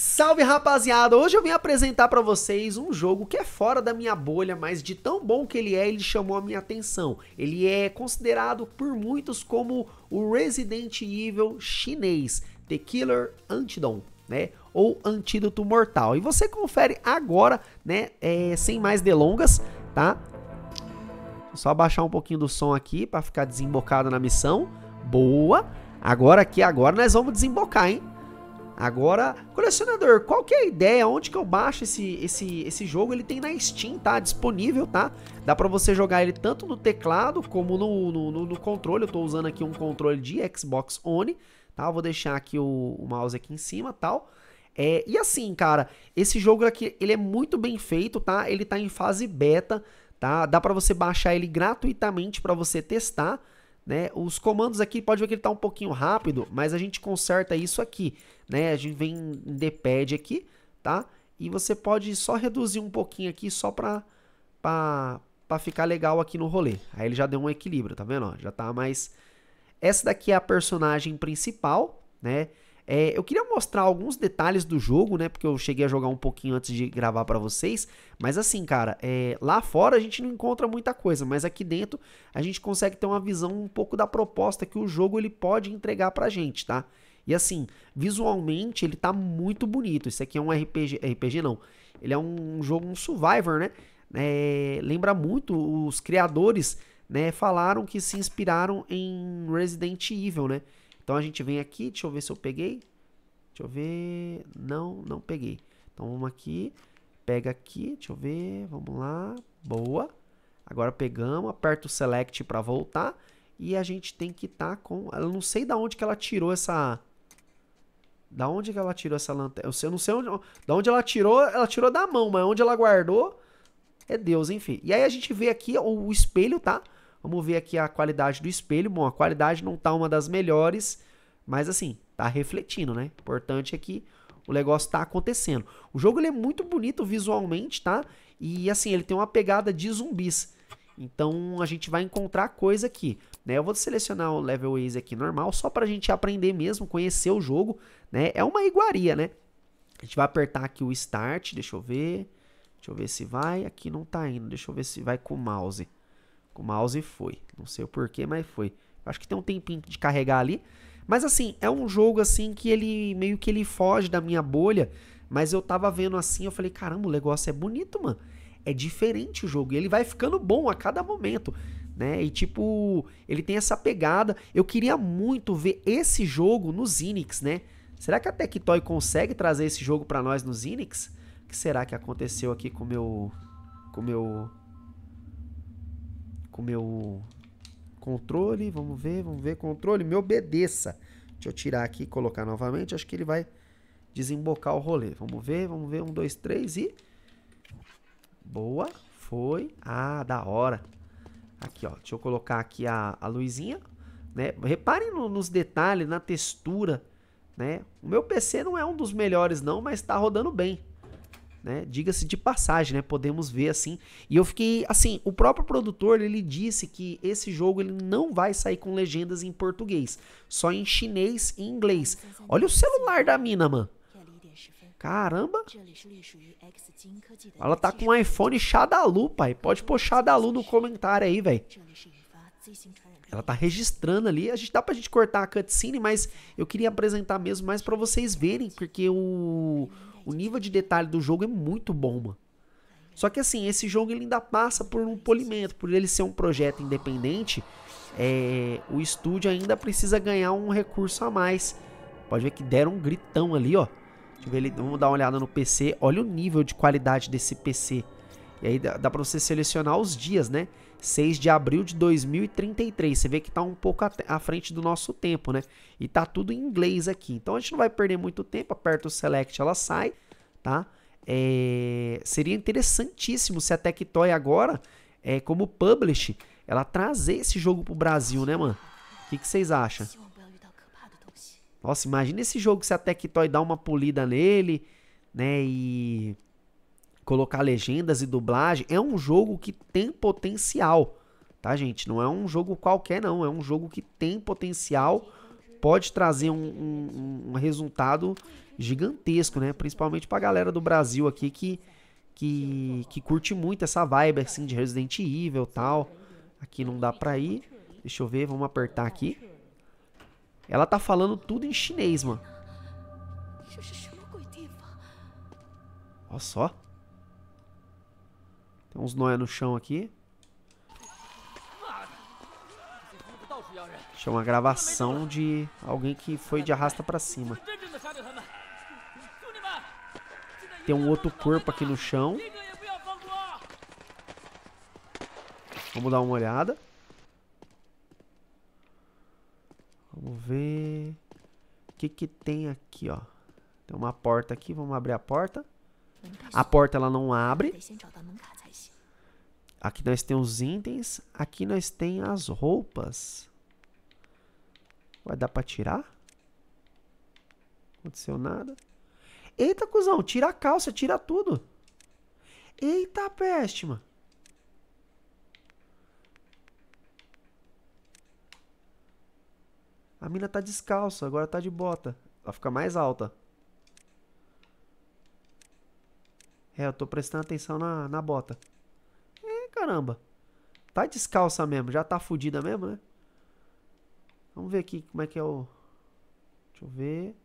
Salve rapaziada! Hoje eu vim apresentar para vocês um jogo que é fora da minha bolha, mas de tão bom que ele é, ele chamou a minha atenção. Ele é considerado por muitos como o Resident Evil chinês, The Killer Antidote, né? Ou Antídoto Mortal. E você confere agora, né? É, sem mais delongas, tá? Só abaixar um pouquinho do som aqui para ficar desembocado na missão. Boa! Agora aqui, agora nós vamos desembocar, hein? Agora, colecionador, qual que é a ideia? Onde que eu baixo esse, esse, esse jogo? Ele tem na Steam, tá? Disponível, tá? Dá pra você jogar ele tanto no teclado como no, no, no, no controle. Eu tô usando aqui um controle de Xbox One, tá? Eu vou deixar aqui o, o mouse aqui em cima, tal. É, e assim, cara, esse jogo aqui, ele é muito bem feito, tá? Ele tá em fase beta, tá? Dá pra você baixar ele gratuitamente pra você testar, né? Os comandos aqui, pode ver que ele está um pouquinho rápido, mas a gente conserta isso aqui. Né? A gente vem em pad aqui, tá? E você pode só reduzir um pouquinho aqui só para para ficar legal aqui no rolê. Aí ele já deu um equilíbrio, tá vendo? Ó, já tá mais... Essa daqui é a personagem principal, né? É, eu queria mostrar alguns detalhes do jogo, né? Porque eu cheguei a jogar um pouquinho antes de gravar para vocês. Mas assim, cara, é, lá fora a gente não encontra muita coisa, mas aqui dentro a gente consegue ter uma visão um pouco da proposta que o jogo ele pode entregar pra gente, tá? E assim, visualmente ele tá muito bonito. Isso aqui é um RPG, RPG não. Ele é um jogo um survivor, né? É, lembra muito os criadores, né? Falaram que se inspiraram em Resident Evil, né? Então a gente vem aqui, deixa eu ver se eu peguei. Deixa eu ver. Não, não peguei. Então vamos aqui, pega aqui, deixa eu ver, vamos lá. Boa. Agora pegamos, aperta o select para voltar e a gente tem que estar tá com, eu não sei da onde que ela tirou essa da onde que ela tirou essa lanterna? Eu não sei onde, da onde ela tirou, ela tirou da mão, mas onde ela guardou é Deus, enfim. E aí a gente vê aqui o espelho, tá? Vamos ver aqui a qualidade do espelho. Bom, a qualidade não tá uma das melhores, mas assim, tá refletindo, né? O importante é que o negócio tá acontecendo. O jogo ele é muito bonito visualmente, tá? E assim, ele tem uma pegada de zumbis. Então a gente vai encontrar coisa aqui, né? Eu vou selecionar o level Ace aqui normal, só pra gente aprender mesmo, conhecer o jogo, né? É uma iguaria, né? A gente vai apertar aqui o Start, deixa eu ver. Deixa eu ver se vai. Aqui não tá indo, deixa eu ver se vai com o mouse com o mouse foi. Não sei o porquê, mas foi. Acho que tem um tempinho de carregar ali. Mas assim, é um jogo assim que ele meio que ele foge da minha bolha. Mas eu tava vendo assim, eu falei, caramba, o negócio é bonito, mano. É diferente o jogo. E ele vai ficando bom a cada momento. Né? E tipo, ele tem essa pegada. Eu queria muito ver esse jogo no Zinix, né? Será que a Tectoy consegue trazer esse jogo para nós no Zinix? O que será que aconteceu aqui com meu com meu com o meu controle. Vamos ver, vamos ver. Controle, me obedeça. Deixa eu tirar aqui e colocar novamente. Acho que ele vai desembocar o rolê. Vamos ver, vamos ver. Um, dois, três e... Boa, foi. Ah, da hora. Aqui, ó. Deixa eu colocar aqui a, a luzinha, né? Reparem no, nos detalhes, na textura, né? O meu PC não é um dos melhores não, mas tá rodando bem. Né? Diga-se de passagem, né? Podemos ver assim. E eu fiquei assim, o próprio produtor, ele disse que esse jogo ele não vai sair com legendas em português, só em chinês e inglês. Olha o celular da mina, mano. Caramba! Ela tá com um iPhone Xadalu, pai. Pode pôr Xadalu no comentário aí, velho. Ela tá registrando ali. A gente dá pra gente cortar a cutscene, mas eu queria apresentar mesmo mais para vocês verem, porque o o nível de detalhe do jogo é muito bom, mano. Só que assim, esse jogo ele ainda passa por um polimento, por ele ser um projeto independente, é, o estúdio ainda precisa ganhar um recurso a mais. Pode ver que deram um gritão ali, ó. Ver, vamos dar uma olhada no PC. Olha o nível de qualidade desse PC. E aí dá, dá pra você selecionar os dias, né? 6 de abril de 2033. Você vê que está um pouco à frente do nosso tempo, né? E tá tudo em inglês aqui. Então a gente não vai perder muito tempo. Aperta o select, ela sai, tá? É... Seria interessantíssimo se a Tectoy agora, é, como publish, ela trazer esse jogo pro Brasil, né, mano? O que, que vocês acham? Nossa, imagina esse jogo se a Tectoy dá uma polida nele, né? E colocar legendas e dublagem, é um jogo que tem potencial, tá, gente? Não é um jogo qualquer, não. É um jogo que tem potencial, pode trazer um, um, um resultado gigantesco, né? Principalmente pra galera do Brasil aqui que, que, que curte muito essa vibe, assim, de Resident Evil e tal. Aqui não dá pra ir. Deixa eu ver, vamos apertar aqui. Ela tá falando tudo em chinês, mano. Olha só. Uns nóia no chão aqui. Isso é uma gravação de alguém que foi de arrasta pra cima. Tem um outro corpo aqui no chão. Vamos dar uma olhada. Vamos ver... O que que tem aqui, ó. Tem uma porta aqui, vamos abrir a porta. A porta ela não abre. Aqui nós temos os itens, aqui nós temos as roupas. Vai dar para tirar? Aconteceu nada. Eita, cuzão, tira a calça, tira tudo. Eita, peste, mano. A mina tá descalça, agora tá de bota. Ela fica mais alta. É, eu tô prestando atenção na, na bota. Caramba. Tá descalça mesmo, já tá fodida mesmo, né? Vamos ver aqui como é que é o... Deixa eu ver...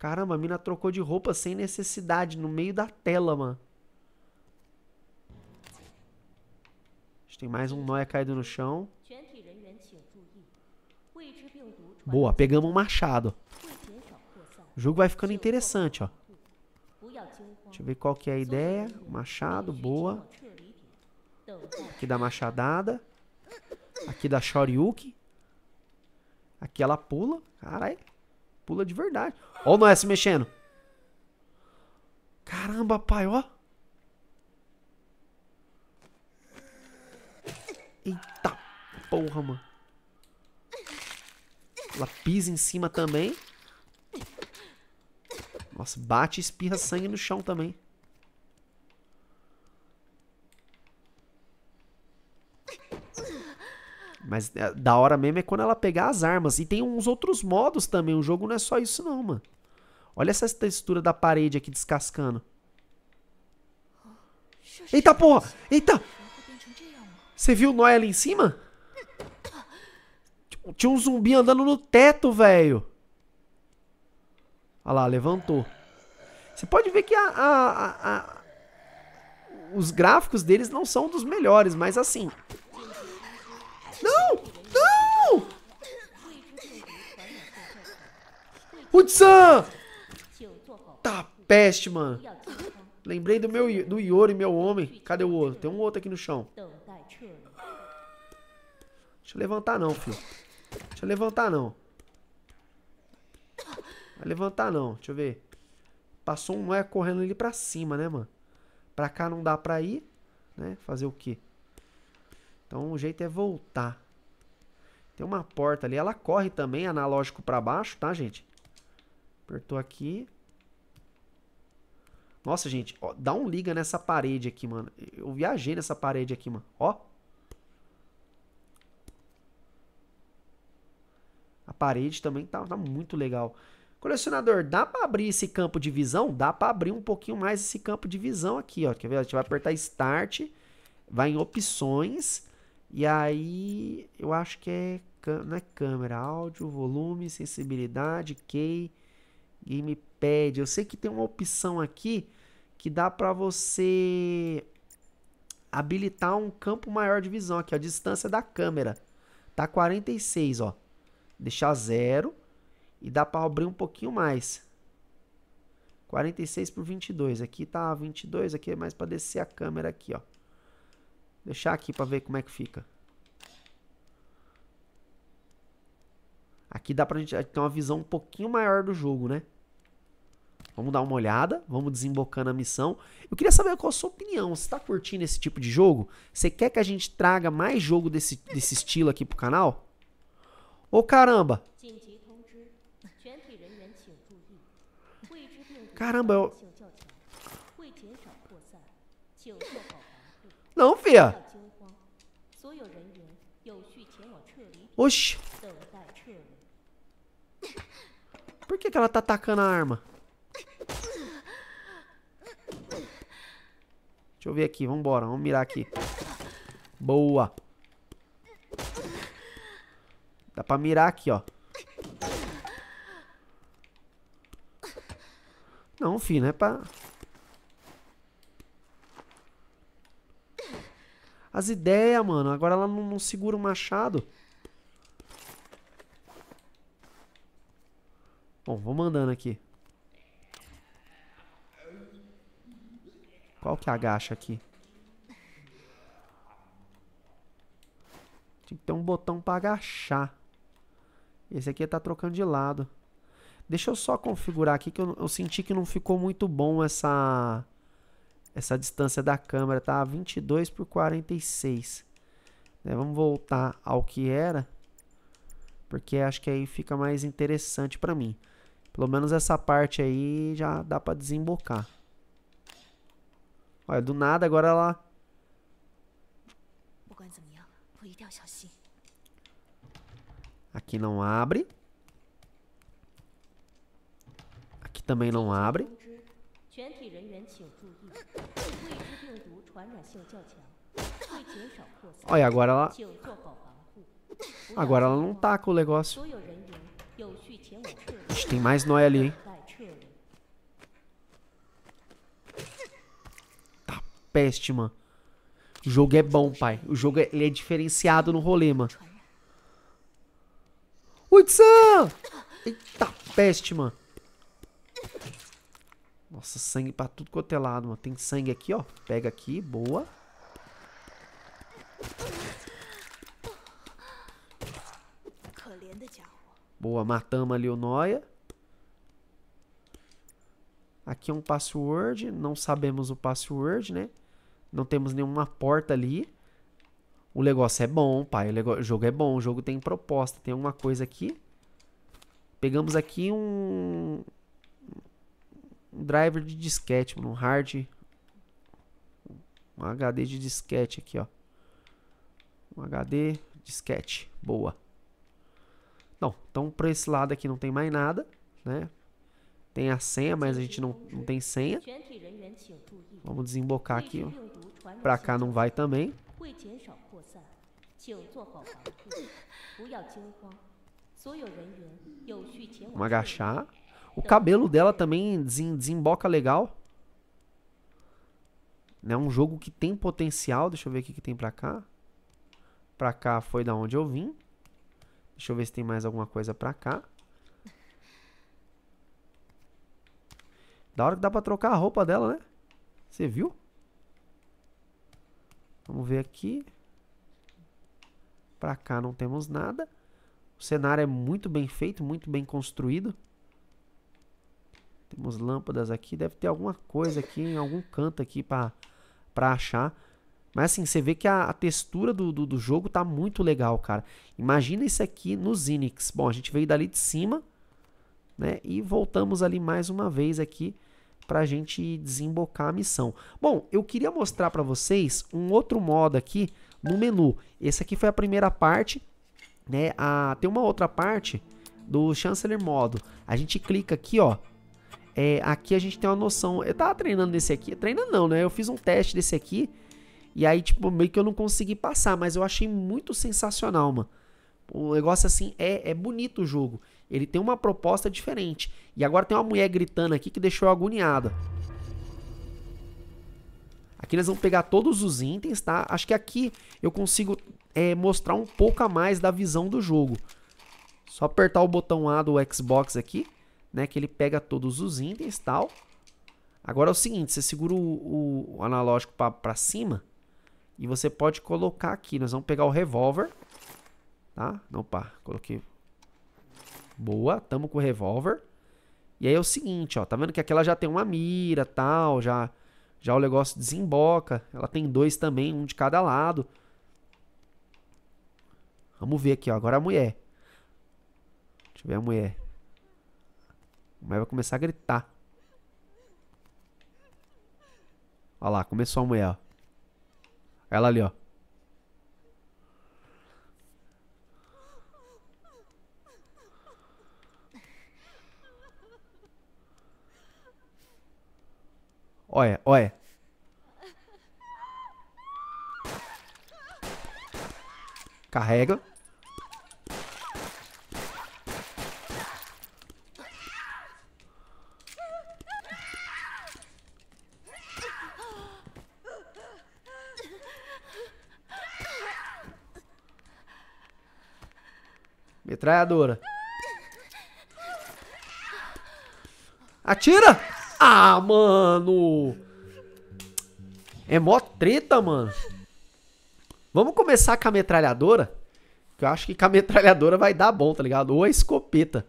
Caramba, a mina trocou de roupa sem necessidade, no meio da tela, mano. Tem mais um nóia caído no chão. Boa, pegamos um machado. O jogo vai ficando interessante, ó. Deixa eu ver qual que é a ideia. Machado, boa. Aqui da machadada. Aqui da shoryuki. Aqui ela pula. Caralho. Pula de verdade. Ó o Noé se mexendo. Caramba, pai, ó. Eita porra, mano. Ela pisa em cima também. Nossa, bate e espirra sangue no chão também. Mas é, da hora mesmo é quando ela pegar as armas. E tem uns outros modos também. O jogo não é só isso não, mano. Olha essa textura da parede aqui descascando. Eita porra! Eita! Você viu o Noé ali em cima? Tinha um zumbi andando no teto, velho. Olha lá, levantou. Você pode ver que a, a, a, os gráficos deles não são dos melhores, mas assim... Não! Não! Hudson! Tá peste, mano. Lembrei do meu do Yori, meu homem. Cadê o outro? Tem um outro aqui no chão. Deixa eu levantar não, filho. Deixa eu levantar não. Vai levantar não, deixa eu ver. Passou um é correndo ele pra cima, né, mano? Pra cá não dá pra ir, né? Fazer o quê? Então o jeito é voltar. Tem uma porta ali, ela corre também, analógico pra baixo, tá, gente? Apertou aqui. Nossa, gente, ó, dá um liga nessa parede aqui, mano. Eu viajei nessa parede aqui, mano. Ó. A parede também tá, tá muito legal. Colecionador, dá para abrir esse campo de visão? Dá para abrir um pouquinho mais esse campo de visão aqui, ó. Quer ver? A gente vai apertar Start, vai em opções, e aí eu acho que é, não é câmera, áudio, volume, sensibilidade, key, gamepad. Eu sei que tem uma opção aqui que dá para você habilitar um campo maior de visão aqui, ó, a distância da câmera. Tá 46, ó. Deixar zero. 0 e dá para abrir um pouquinho mais. 46 por 22. Aqui tá 22, aqui é mais para descer a câmera aqui, ó. Deixar aqui para ver como é que fica. Aqui dá pra gente ter uma visão um pouquinho maior do jogo, né? Vamos dar uma olhada, vamos desembocando a missão. Eu queria saber qual a sua opinião. Você tá curtindo esse tipo de jogo? Você quer que a gente traga mais jogo desse, desse estilo aqui pro canal? Ô caramba! Sim, sim. Caramba, eu. Não, fia. Oxi. Por que, que ela tá atacando a arma? Deixa eu ver aqui, vambora, vamos mirar aqui. Boa. Dá pra mirar aqui, ó. não, filho. Não é pra... As ideias, mano. Agora ela não, não segura o machado. Bom, vou mandando aqui. Qual que é agacha aqui? Tinha que ter um botão pra agachar. Esse aqui tá trocando de lado. Deixa eu só configurar aqui que eu, eu senti que não ficou muito bom essa essa distância da câmera, tá? 22 por 46. Né? Vamos voltar ao que era, porque acho que aí fica mais interessante para mim. Pelo menos essa parte aí já dá para desembocar. Olha, do nada agora ela... Aqui não abre. que também não abre. Olha, agora ela... Agora ela não taca tá o negócio. Ixi, tem mais nóia ali, hein? Tá peste, mano. O jogo é bom, pai. O jogo é, ele é diferenciado no rolê, mano. Uitsan! Eita peste, mano. Nossa, sangue pra tudo quanto é lado, mano. Tem sangue aqui, ó. Pega aqui, boa. Boa, matamos ali o Noia. Aqui é um password. Não sabemos o password, né? Não temos nenhuma porta ali. O negócio é bom, pai. O, negócio, o jogo é bom. O jogo tem proposta. Tem uma coisa aqui. Pegamos aqui um, driver de disquete, Um hard. Um HD de disquete aqui, ó. Um HD disquete. Boa. Não, então pra esse lado aqui não tem mais nada, né? Tem a senha, mas a gente não, não tem senha. Vamos desembocar aqui, ó. Pra cá não vai também. Vamos agachar. O cabelo dela também desemboca legal. É né? um jogo que tem potencial. Deixa eu ver o que tem pra cá. Pra cá foi da onde eu vim. Deixa eu ver se tem mais alguma coisa pra cá. Da hora que dá pra trocar a roupa dela, né? Você viu? Vamos ver aqui. Pra cá não temos nada. O cenário é muito bem feito, muito bem construído. Temos lâmpadas aqui, deve ter alguma coisa aqui, em algum canto aqui pra, achar. Mas assim, você vê que a, a textura do, do, do, jogo tá muito legal, cara. Imagina isso aqui no Zinix. Bom, a gente veio dali de cima, né? E voltamos ali mais uma vez aqui pra gente desembocar a missão. Bom, eu queria mostrar pra vocês um outro modo aqui no menu. Esse aqui foi a primeira parte, né? A, tem uma outra parte do Chancellor Modo. A gente clica aqui, ó, é, aqui a gente tem uma noção. Eu tava treinando nesse aqui, treinando não, né? Eu fiz um teste desse aqui. E aí, tipo, meio que eu não consegui passar, mas eu achei muito sensacional, mano. O negócio assim é, é bonito o jogo. Ele tem uma proposta diferente. E agora tem uma mulher gritando aqui que deixou eu agoniada. Aqui nós vamos pegar todos os itens, tá? Acho que aqui eu consigo é, mostrar um pouco a mais da visão do jogo. Só apertar o botão A do Xbox aqui né? Que ele pega todos os itens e tal. Agora é o seguinte, você segura o, o analógico para cima e você pode colocar aqui. Nós vamos pegar o revólver, tá? não pá, coloquei. Boa, tamo com o revólver. E aí é o seguinte, ó, tá vendo que aquela já tem uma mira, tal, já já o negócio desemboca. Ela tem dois também, um de cada lado. Vamos ver aqui, ó, agora a mulher. Deixa eu ver a mulher. Mas vai começar a gritar. Olha lá, começou a mulher, ó. Ela ali, ó. Olha, olha. Carrega. Metralhadora. Atira! Ah, mano! É mó treta, mano. Vamos começar com a metralhadora? Que eu acho que com a metralhadora vai dar bom, tá ligado? Ou a escopeta.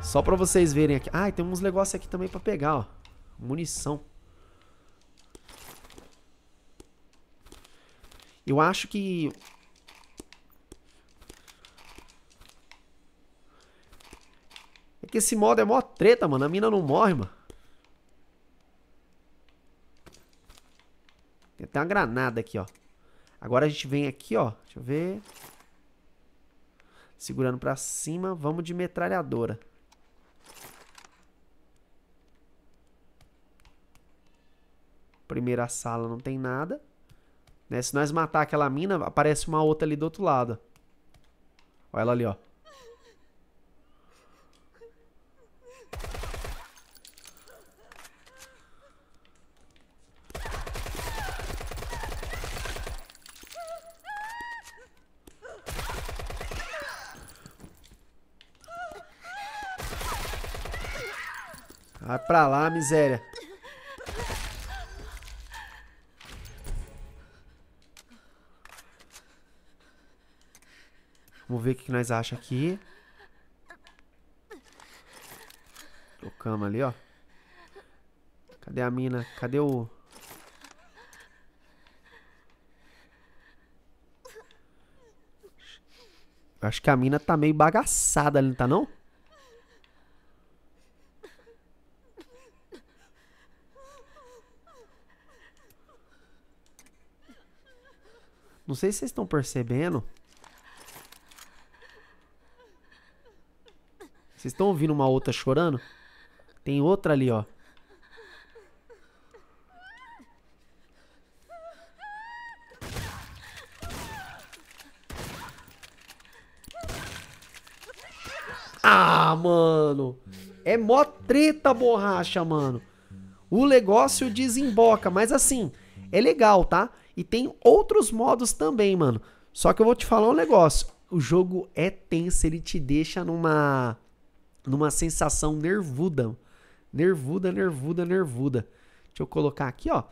Só pra vocês verem aqui. Ah, tem uns negócios aqui também pra pegar, ó. Munição. Eu acho que É que esse modo é mó treta, mano. A mina não morre, mano. Tem até uma granada aqui, ó. Agora a gente vem aqui, ó. Deixa eu ver. Segurando pra cima. Vamos de metralhadora. Primeira sala não tem nada. Né? Se nós matar aquela mina, aparece uma outra ali do outro lado. Olha ela ali, ó. Vai pra lá, miséria. Vamos ver o que nós acha aqui. O cama ali, ó. Cadê a mina? Cadê o... Acho que a mina tá meio bagaçada ali, não tá não? Não sei se vocês estão percebendo. Vocês estão ouvindo uma outra chorando? Tem outra ali, ó. Ah, mano. É mó treta borracha, mano. O negócio desemboca, mas assim, é legal, tá? E tem outros modos também, mano. Só que eu vou te falar um negócio. O jogo é tenso, ele te deixa numa numa sensação nervuda. Nervuda, nervuda, nervuda. Deixa eu colocar aqui, ó.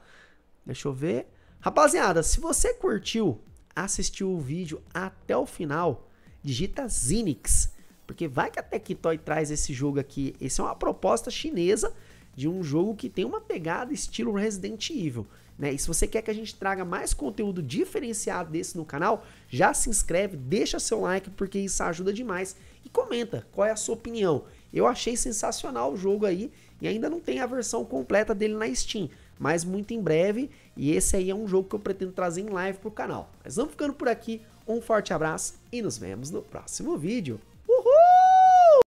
Deixa eu ver. Rapaziada, se você curtiu, assistiu o vídeo até o final, digita Zinix, porque vai que a Tectoy traz esse jogo aqui. Essa é uma proposta chinesa de um jogo que tem uma pegada estilo Resident Evil. Né? E se você quer que a gente traga mais conteúdo diferenciado desse no canal, já se inscreve, deixa seu like, porque isso ajuda demais. E comenta qual é a sua opinião. Eu achei sensacional o jogo aí e ainda não tem a versão completa dele na Steam, mas muito em breve. E esse aí é um jogo que eu pretendo trazer em live para o canal. Mas vamos ficando por aqui, um forte abraço e nos vemos no próximo vídeo.